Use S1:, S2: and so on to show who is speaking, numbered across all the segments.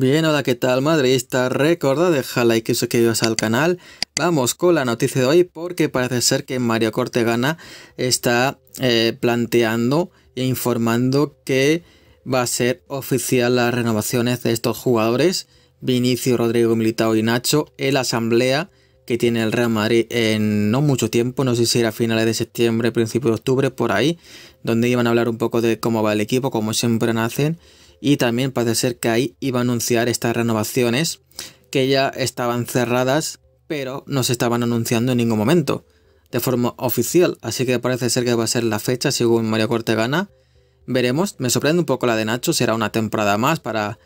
S1: Bien, hola, ¿qué tal madridista? Recuerda dejar like y suscribiros al canal. Vamos con la noticia de hoy porque parece ser que Mario Cortegana está eh, planteando e informando que va a ser oficial las renovaciones de estos jugadores, Vinicio, Rodrigo, Militao y Nacho, en la asamblea que tiene el Real Madrid en no mucho tiempo, no sé si era finales de septiembre, principios de octubre, por ahí, donde iban a hablar un poco de cómo va el equipo, como siempre nacen y también parece ser que ahí iba a anunciar estas renovaciones que ya estaban cerradas pero no se estaban anunciando en ningún momento de forma oficial, así que parece ser que va a ser la fecha según Mario gana. Veremos, me sorprende un poco la de Nacho, será una temporada más para,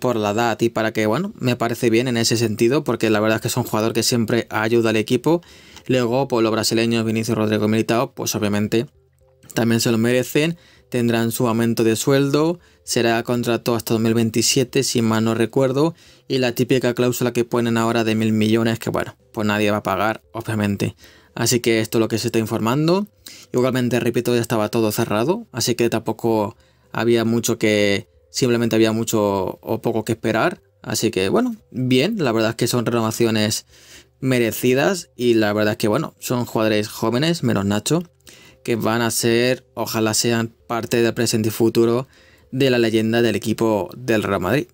S1: por la edad y para que, bueno, me parece bien en ese sentido, porque la verdad es que es un jugador que siempre ayuda al equipo. Luego, por pues, los brasileños Vinicius Rodrigo Militao, pues obviamente también se lo merecen tendrán su aumento de sueldo, será contrato hasta 2027 si mal no recuerdo, y la típica cláusula que ponen ahora de mil millones que bueno, pues nadie va a pagar, obviamente. Así que esto es lo que se está informando. Igualmente, repito, ya estaba todo cerrado, así que tampoco había mucho que, simplemente había mucho o poco que esperar. Así que bueno, bien, la verdad es que son renovaciones merecidas y la verdad es que bueno, son jugadores jóvenes, menos Nacho, que van a ser, ojalá sean parte del presente y futuro de la leyenda del equipo del Real Madrid.